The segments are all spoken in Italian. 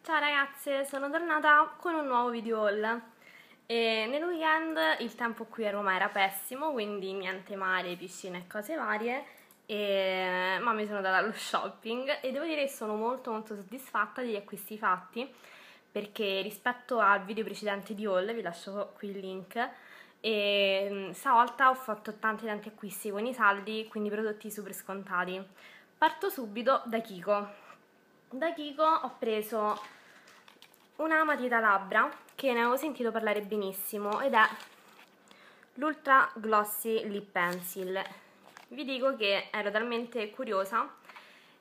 Ciao ragazze, sono tornata con un nuovo video haul e nel weekend il tempo qui a Roma era pessimo, quindi niente mare, piscine e cose varie e... ma mi sono data allo shopping e devo dire che sono molto molto soddisfatta degli acquisti fatti perché rispetto al video precedente di haul, vi lascio qui il link, e mm, stavolta ho fatto tanti tanti acquisti con i saldi, quindi prodotti super scontati. Parto subito da Kiko. Da Kiko ho preso una matita labbra che ne avevo sentito parlare benissimo ed è l'Ultra Glossy Lip Pencil. Vi dico che ero talmente curiosa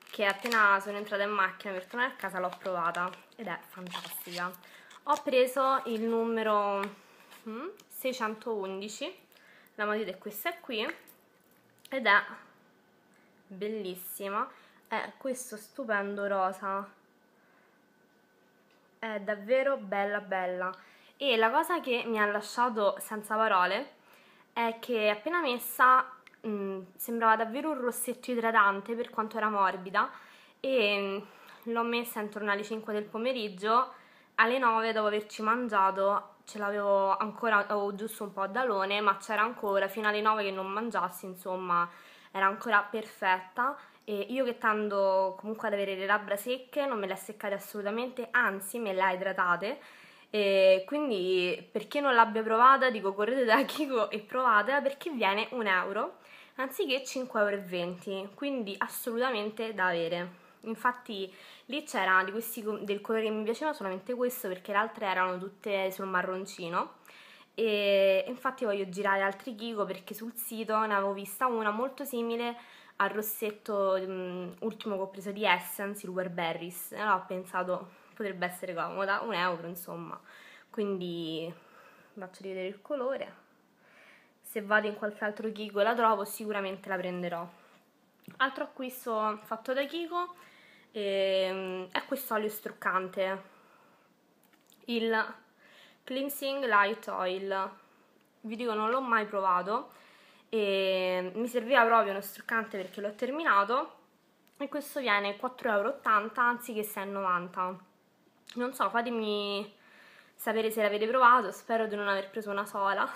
che appena sono entrata in macchina per tornare a casa l'ho provata ed è fantastica. Ho preso il numero mm, 611 la matita è questa qui ed è bellissima è questo stupendo rosa è davvero bella bella e la cosa che mi ha lasciato senza parole è che appena messa mh, mm, sembrava davvero un rossetto idratante per quanto era morbida e mm, l'ho messa intorno alle 5 del pomeriggio alle 9 dopo averci mangiato ce l'avevo ancora, avevo giusto un po' a dalone, ma c'era ancora, fino alle 9 che non mangiassi, insomma, era ancora perfetta. E io che tendo comunque ad avere le labbra secche, non me le ha seccate assolutamente, anzi me le ha idratate. E quindi per chi non l'abbia provata dico correte da Kiko e provatela perché viene 1 euro anziché 5,20 euro quindi assolutamente da avere infatti Lì c'era di questi del colore che mi piaceva solamente questo perché le altre erano tutte sul marroncino e infatti voglio girare altri Kiko perché sul sito ne avevo vista una molto simile al rossetto um, ultimo che ho preso di Essence, il Werberries. Allora ho pensato potrebbe essere comoda, un euro insomma. Quindi faccio rivedere il colore. Se vado in qualche altro Kiko e la trovo sicuramente la prenderò. Altro acquisto fatto da Kiko e, ehm, è questo olio struccante il Cleansing Light Oil vi dico non l'ho mai provato e mi serviva proprio uno struccante perché l'ho terminato e questo viene 4,80€ anziché 6,90€ non so fatemi sapere se l'avete provato spero di non aver preso una sola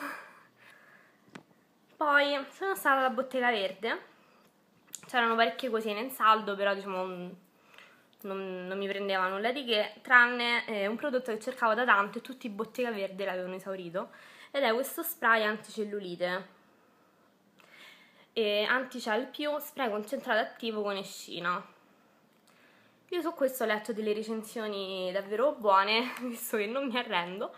poi sono stata alla bottega verde c'erano parecchie cosine in saldo però diciamo non, non, mi prendeva nulla di che, tranne eh, un prodotto che cercavo da tanto e tutti i Bottega Verde l'avevano esaurito, ed è questo spray anticellulite. E Anticell più spray concentrato attivo con escina. Io su questo ho letto delle recensioni davvero buone, visto che non mi arrendo,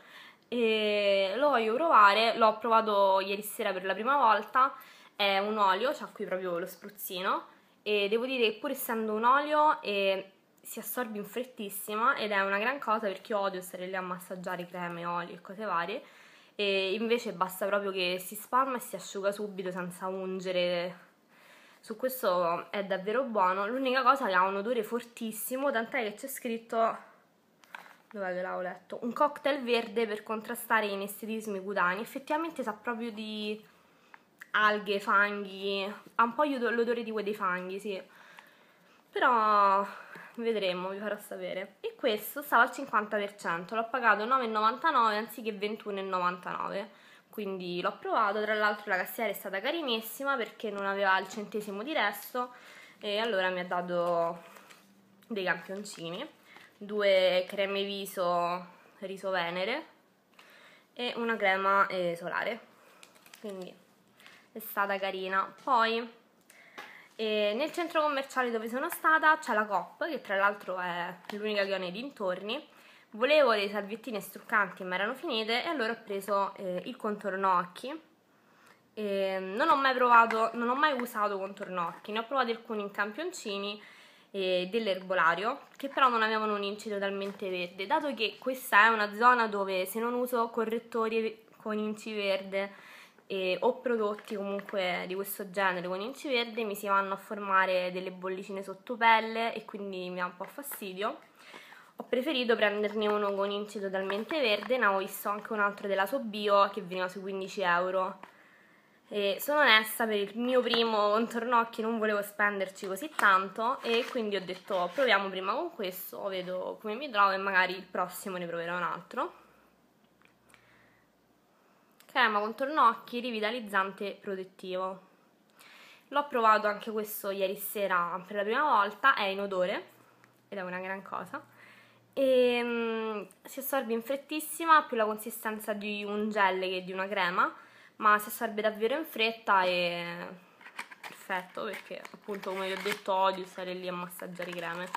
e lo voglio provare, l'ho provato ieri sera per la prima volta, è un olio, c'ha cioè qui proprio lo spruzzino, e devo dire che pur essendo un olio... È si assorbe in frettissima ed è una gran cosa perché io odio stare lì a massaggiare creme, oli e cose varie e invece basta proprio che si spalma e si asciuga subito senza ungere su questo è davvero buono l'unica cosa che ha un odore fortissimo tant'è che c'è scritto dov'è che l'avevo letto un cocktail verde per contrastare gli inestetismi cutanei effettivamente sa proprio di alghe, fanghi ha un po' l'odore di quei dei fanghi, sì però vedremo, vi farò sapere. E questo stava al 50%, l'ho pagato 9,99 anziché 21,99 quindi l'ho provato, tra l'altro la cassiera è stata carinissima perché non aveva il centesimo di resto e allora mi ha dato dei campioncini, due creme viso riso venere e una crema eh, solare, quindi è stata carina. Poi e nel centro commerciale dove sono stata c'è la Coop, che tra l'altro è l'unica che ho nei dintorni. Volevo dei salviettini struccanti, ma erano finite, e allora ho preso eh, il contorno occhi. E non ho mai provato, non ho mai usato contorno occhi, ne ho provati alcuni in campioncini e dell'erbolario, che però non avevano un inciso talmente verde, dato che questa è una zona dove se non uso correttori con inci verde e, o prodotti comunque di questo genere con inci verde mi si vanno a formare delle bollicine sotto pelle e quindi mi dà un po' fastidio ho preferito prenderne uno con inci totalmente verde ne ho visto anche un altro della Sobio che veniva sui 15 euro e sono onesta per il mio primo contorno occhi non volevo spenderci così tanto e quindi ho detto proviamo prima con questo vedo come mi trovo e magari il prossimo ne proverò un altro crema contorno occhi rivitalizzante protettivo. L'ho provato anche questo ieri sera per la prima volta, è in odore, ed è una gran cosa. E, um, si assorbe in frettissima, ha più la consistenza di un gel che di una crema, ma si assorbe davvero in fretta e perfetto perché appunto come vi ho detto odio stare lì a massaggiare i creme.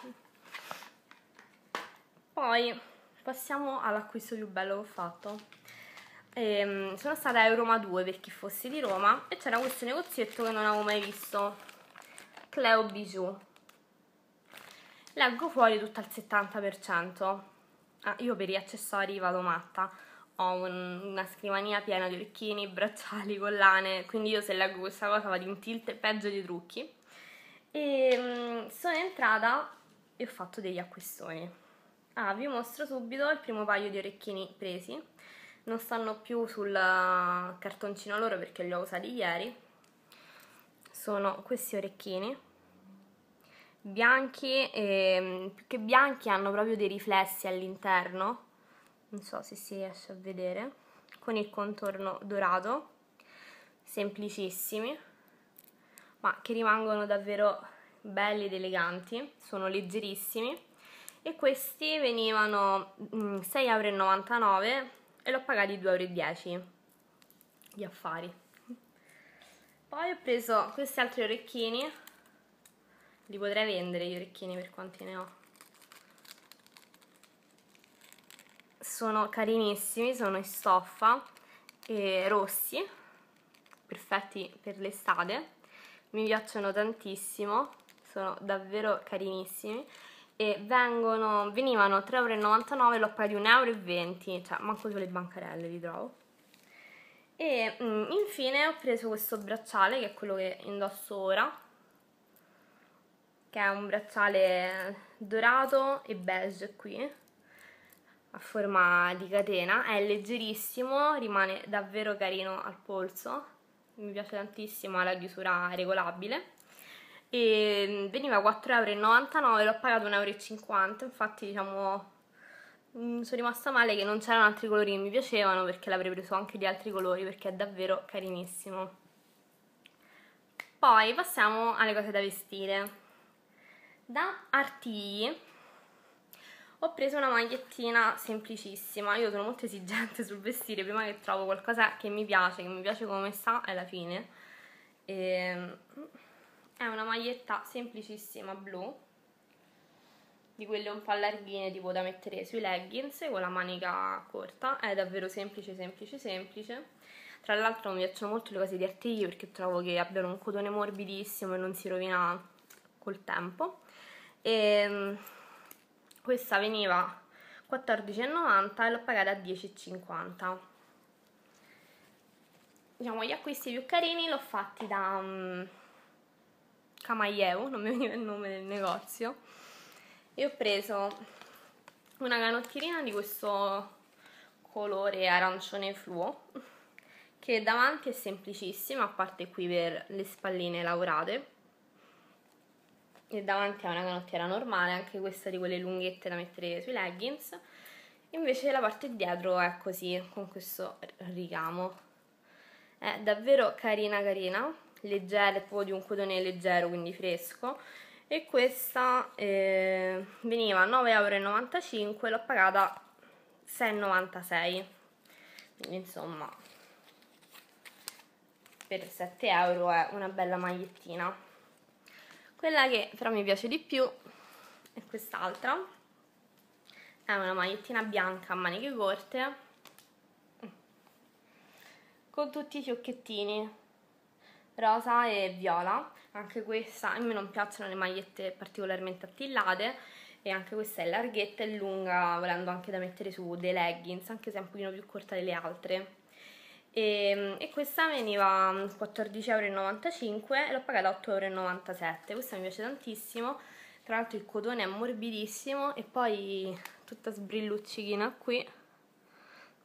Poi passiamo all'acquisto più bello che ho fatto ehm, sono stata a Roma 2 per chi fosse di Roma e c'era questo negozietto che non avevo mai visto, Cleo Bijou. Leggo fuori tutto al 70%. Ah, io per gli accessori vado matta. Ho un, una scrivania piena di orecchini, bracciali, collane, quindi io se leggo questa cosa vado in tilt peggio di trucchi. E ehm, sono entrata e ho fatto degli acquistoni. Ah, vi mostro subito il primo paio di orecchini presi non stanno più sul cartoncino loro perché li ho usati ieri sono questi orecchini bianchi e, ehm, più che bianchi hanno proprio dei riflessi all'interno non so se si riesce a vedere con il contorno dorato semplicissimi ma che rimangono davvero belli ed eleganti sono leggerissimi e questi venivano 6,99 mm, euro e l'ho pagati 2,10 euro gli affari poi ho preso questi altri orecchini li potrei vendere gli orecchini per quanti ne ho sono carinissimi sono in stoffa e rossi perfetti per l'estate mi piacciono tantissimo sono davvero carinissimi e vengono, venivano 3,99€ l'ho pagato 1,20 euro, cioè manco solo le bancarelle li trovo. E mh, mm, infine ho preso questo bracciale che è quello che indosso ora, che è un bracciale dorato e beige qui, a forma di catena, è leggerissimo, rimane davvero carino al polso, mi piace tantissimo, ha la chiusura regolabile e mm, veniva 4,99€, l'ho pagato 1,50€, infatti diciamo mm, sono rimasta male che non c'erano altri colori che mi piacevano perché l'avrei preso anche di altri colori perché è davvero carinissimo. Poi passiamo alle cose da vestire. Da Artigli ho preso una magliettina semplicissima, io sono molto esigente sul vestire, prima che trovo qualcosa che mi piace, che mi piace come sta, la fine. E ehm, è una maglietta semplicissima blu di quelle un po' larghine tipo da mettere sui leggings con la manica corta è davvero semplice semplice semplice tra l'altro mi piacciono molto le cose di artigli perché trovo che abbiano un cotone morbidissimo e non si rovina col tempo e ehm, questa veniva 14,90 e l'ho pagata a 10,50 diciamo gli acquisti più carini l'ho fatti da mm, Camailleu, non mi veniva il nome del negozio, e ho preso una canottierina di questo colore arancione fluo, che davanti è semplicissima, a parte qui per le spalline lavorate, e davanti ha una canottiera normale, anche questa di quelle lunghette da mettere sui leggings, invece la parte dietro è così, con questo ricamo. È davvero carina carina, leggera, è proprio di un cotone leggero, quindi fresco e questa eh, veniva a 9,95€ l'ho pagata 6,96 quindi insomma per 7 euro è una bella magliettina quella che però mi piace di più è quest'altra è una magliettina bianca a maniche corte con tutti i fiocchettini rosa e viola anche questa, a me non piacciono le magliette particolarmente attillate e anche questa è larghetta e lunga volendo anche da mettere su dei leggings anche se è un pochino più corta delle altre e, ehm, e questa veniva 14,95€ mm, e l'ho pagata 8,97€ questa mi piace tantissimo tra l'altro il cotone è morbidissimo e poi tutta sbrilluccichina qui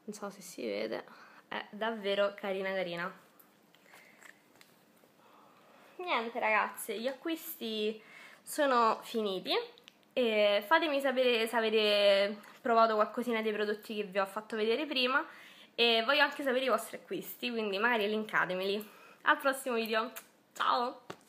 non so se si vede è davvero carina carina niente ragazze, gli acquisti sono finiti. E fatemi sapere se avete provato qualcosina dei prodotti che vi ho fatto vedere prima e voglio anche sapere i vostri acquisti, quindi magari linkatemeli. Al prossimo video, ciao!